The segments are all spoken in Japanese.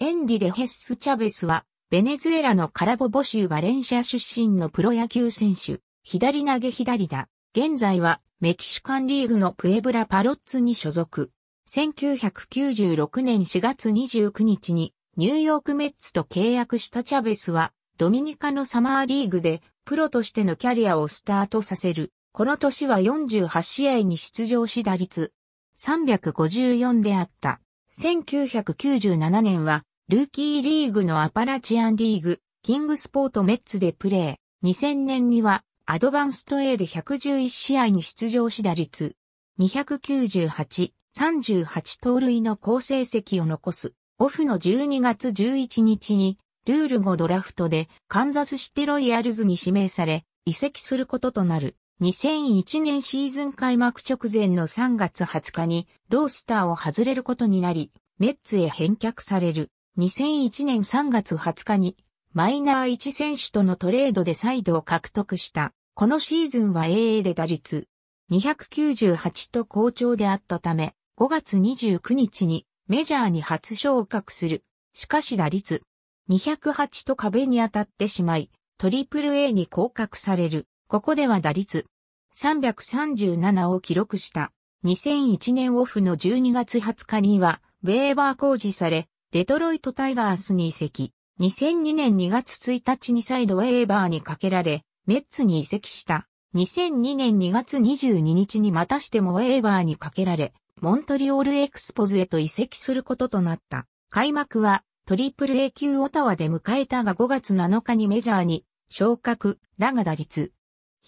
エンリデ・ヘッス・チャベスは、ベネズエラのカラボボ州バレンシア出身のプロ野球選手、左投げ左打。現在は、メキシカンリーグのプエブラパロッツに所属。1996年4月29日に、ニューヨークメッツと契約したチャベスは、ドミニカのサマーリーグで、プロとしてのキャリアをスタートさせる。この年は48試合に出場し打率354であった。1997年は、ルーキーリーグのアパラチアンリーグ、キングスポートメッツでプレー。2000年には、アドバンスト A で111試合に出場し打率、298、38盗塁の好成績を残す。オフの12月11日に、ルール後ドラフトでカンザスシティロイヤルズに指名され、移籍することとなる。2001年シーズン開幕直前の3月20日にロースターを外れることになり、メッツへ返却される。2001年3月20日にマイナー1選手とのトレードで再度を獲得した。このシーズンは AA で打率298と好調であったため、5月29日にメジャーに初昇格する。しかし打率208と壁に当たってしまい、トリプル a に降格される。ここでは打率337を記録した。2001年オフの12月20日には、ウェーバー工事され、デトロイトタイガースに移籍。2002年2月1日にサイドウェーバーにかけられ、メッツに移籍した。2002年2月22日にまたしてもウェーバーにかけられ、モントリオールエクスポズへと移籍することとなった。開幕は、トリプル A 級オタワで迎えたが5月7日にメジャーに、昇格、だが打率、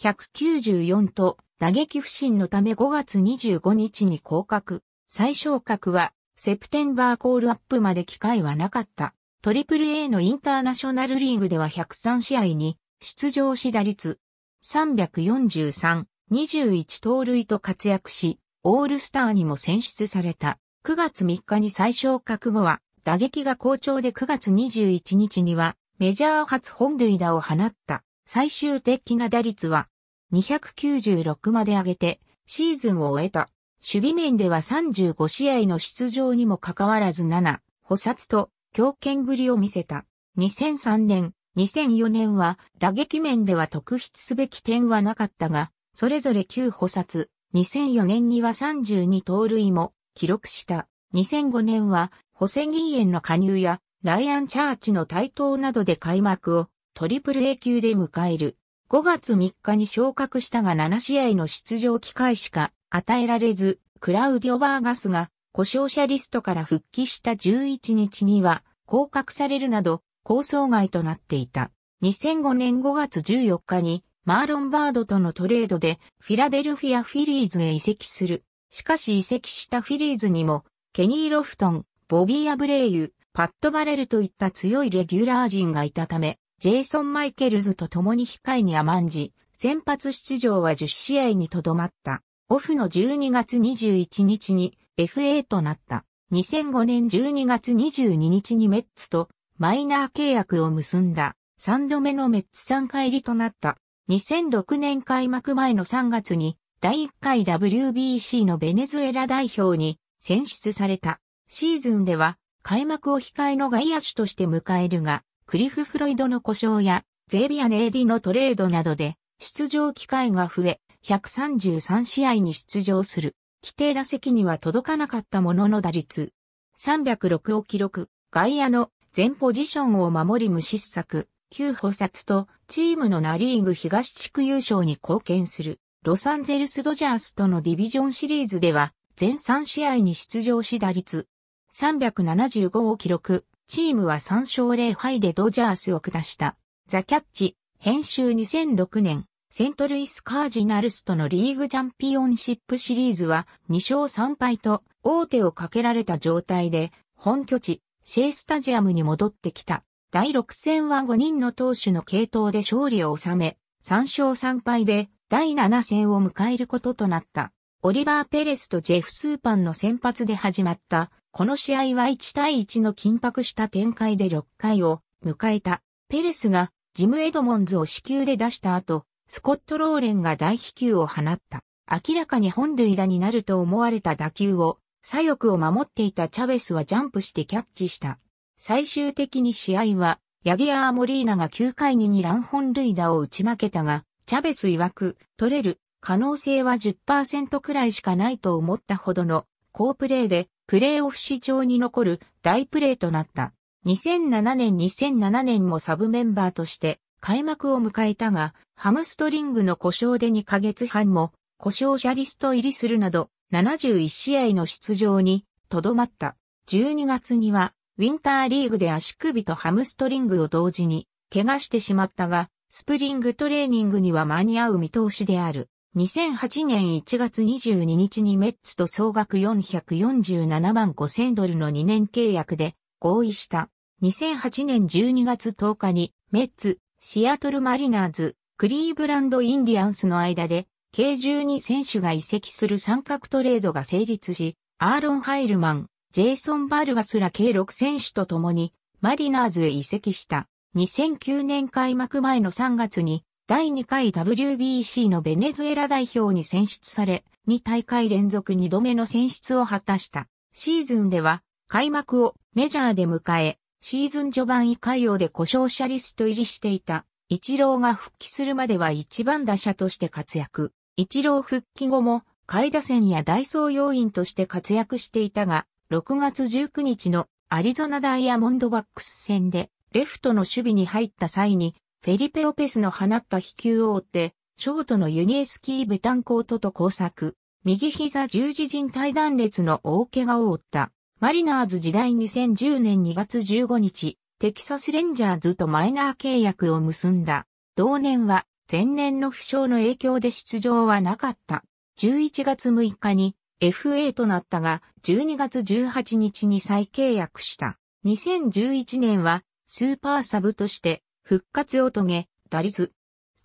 194と打撃不振のため5月25日に降格。最昇格は、セプテンバーコールアップまで機会はなかった。トリプル a のインターナショナルリーグでは103試合に出場し打率343、21盗塁と活躍し、オールスターにも選出された。9月3日に最小格後は、打撃が好調で9月21日には、メジャー初本塁打を放った。最終的な打率は296まで上げてシーズンを終えた。守備面では35試合の出場にもかかわらず7、補殺と強肩ぶりを見せた。2003年、2004年は打撃面では特筆すべき点はなかったが、それぞれ9補殺、2004年には32盗塁も記録した。2005年は、補正。議員の加入や、ライアン・チャーチの台頭などで開幕をトリプル A 級で迎える。5月3日に昇格したが7試合の出場機会しか与えられず、クラウディオ・バーガスが故障者リストから復帰した11日には降格されるなど構想外となっていた。2005年5月14日にマーロン・バードとのトレードでフィラデルフィア・フィリーズへ移籍する。しかし移籍したフィリーズにもケニー・ロフトン、ボビー・アブレイユ、パット・バレルといった強いレギュラー陣がいたため、ジェイソン・マイケルズと共に控えに甘んじ、先発出場は10試合にとどまった。オフの12月21日に FA となった。2005年12月22日にメッツとマイナー契約を結んだ。3度目のメッツ3回入りとなった。2006年開幕前の3月に第1回 WBC のベネズエラ代表に選出された。シーズンでは開幕を控えの外野手として迎えるが、クリフ・フロイドの故障や、ゼビアネーディのトレードなどで、出場機会が増え、133試合に出場する。規定打席には届かなかったものの打率。306を記録、外野の全ポジションを守り無失策、旧補殺とチームのナリーグ東地区優勝に貢献する。ロサンゼルスドジャースとのディビジョンシリーズでは、全3試合に出場し打率375を記録、チームは3勝0敗でドジャースを下した。ザ・キャッチ、編集2006年、セントルイス・カージナルスとのリーグチャンピオンシップシリーズは2勝3敗と王手をかけられた状態で本拠地、シェイスタジアムに戻ってきた。第6戦は5人の投手の系統で勝利を収め、3勝3敗で第7戦を迎えることとなった。オリバー・ペレスとジェフ・スーパンの先発で始まったこの試合は1対1の緊迫した展開で6回を迎えた。ペレスがジム・エドモンズを死球で出した後、スコット・ローレンが大飛球を放った。明らかに本塁打になると思われた打球を、左翼を守っていたチャベスはジャンプしてキャッチした。最終的に試合は、ヤディアー・モリーナが9回に2ラン本塁打を打ち負けたが、チャベス曰く、取れる可能性は10%くらいしかないと思ったほどの好プレーで、プレーオフ史上に残る大プレーとなった。2007年2007年もサブメンバーとして開幕を迎えたが、ハムストリングの故障で2ヶ月半も故障者リスト入りするなど71試合の出場にとどまった。12月にはウィンターリーグで足首とハムストリングを同時に怪我してしまったが、スプリングトレーニングには間に合う見通しである。2008年1月22日にメッツと総額447万5000ドルの2年契約で合意した。2008年12月10日にメッツ、シアトルマリナーズ、クリーブランドインディアンスの間で計12選手が移籍する三角トレードが成立し、アーロン・ハイルマン、ジェイソン・バルガスら計6選手と共にマリナーズへ移籍した。2009年開幕前の3月に第2回 WBC のベネズエラ代表に選出され、2大会連続2度目の選出を果たした。シーズンでは、開幕をメジャーで迎え、シーズン序盤以下用で故障者リスト入りしていた、一郎が復帰するまでは一番打者として活躍。一郎復帰後も、下位打線やダイソー要員として活躍していたが、6月19日のアリゾナダイヤモンドバックス戦で、レフトの守備に入った際に、フェリペ・ロペスの放った飛球を追って、ショートのユニエスキー・ベタンコートと交錯。右膝十字靭帯断裂の大怪我を負った。マリナーズ時代2010年2月15日、テキサスレンジャーズとマイナー契約を結んだ。同年は、前年の負傷の影響で出場はなかった。11月6日に FA となったが、12月18日に再契約した。2011年は、スーパーサブとして、復活を遂げ、打率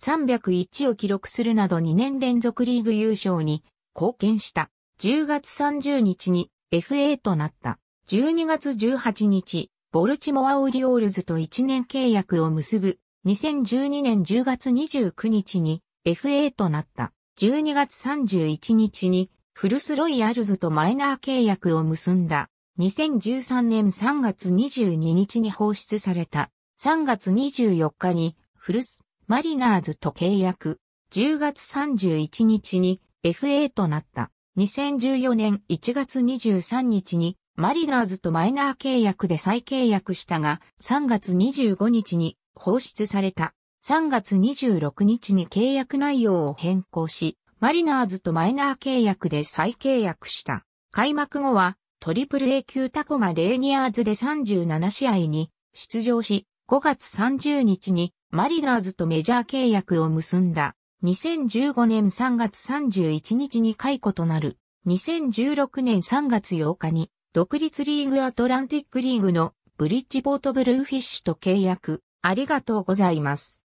301を記録するなど2年連続リーグ優勝に貢献した。10月30日に FA となった。12月18日、ボルチモアオリオールズと1年契約を結ぶ。2012年10月29日に FA となった。12月31日にフルスロイヤルズとマイナー契約を結んだ。2013年3月22日に放出された3月24日にフルス、マリナーズと契約、10月31日に FA となった。2014年1月23日にマリナーズとマイナー契約で再契約したが、3月25日に放出された。3月26日に契約内容を変更し、マリナーズとマイナー契約で再契約した。開幕後は、トリプル A 級タコマレーニアーズで37試合に出場し、5月30日にマリナーズとメジャー契約を結んだ。2015年3月31日に解雇となる。2016年3月8日に独立リーグアトランティックリーグのブリッジボートブルーフィッシュと契約。ありがとうございます。